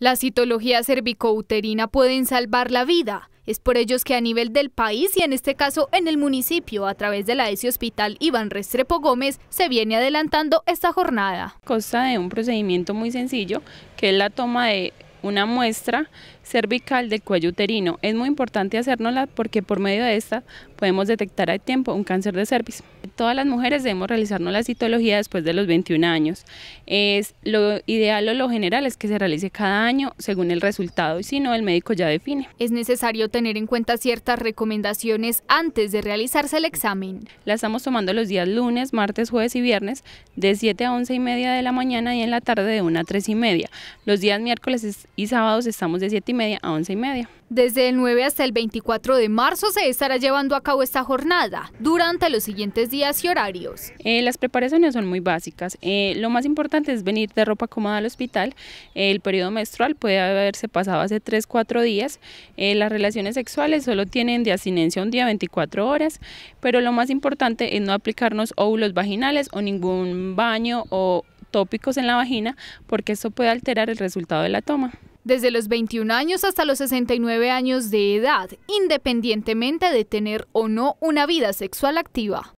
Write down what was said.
La citología cervicouterina pueden salvar la vida. Es por ellos que a nivel del país y en este caso en el municipio, a través de la ESI Hospital Iván Restrepo Gómez, se viene adelantando esta jornada. Consta de un procedimiento muy sencillo, que es la toma de una muestra cervical del cuello uterino. Es muy importante hacérnosla porque por medio de esta podemos detectar a tiempo un cáncer de cervix. Todas las mujeres debemos realizarnos la citología después de los 21 años. Es lo ideal o lo general es que se realice cada año según el resultado y si no el médico ya define. Es necesario tener en cuenta ciertas recomendaciones antes de realizarse el examen. La estamos tomando los días lunes, martes, jueves y viernes de 7 a 11 y media de la mañana y en la tarde de 1 a 3 y media. Los días miércoles y sábados estamos de 7 y media a 11 y media. Desde el 9 hasta el 24 de marzo se estará llevando a cabo esta jornada durante los siguientes días y horarios. Eh, las preparaciones son muy básicas. Eh, lo más importante es venir de ropa cómoda al hospital. Eh, el periodo menstrual puede haberse pasado hace 3-4 días. las relaciones sexuales solo tienen de asinencia un día 24 horas, pero lo más importante es no aplicarnos óvulos vaginales o ningún baño o tópicos en la vagina porque eso puede alterar el resultado de la toma desde los 21 años hasta los 69 años de edad, independientemente de tener o no una vida sexual activa.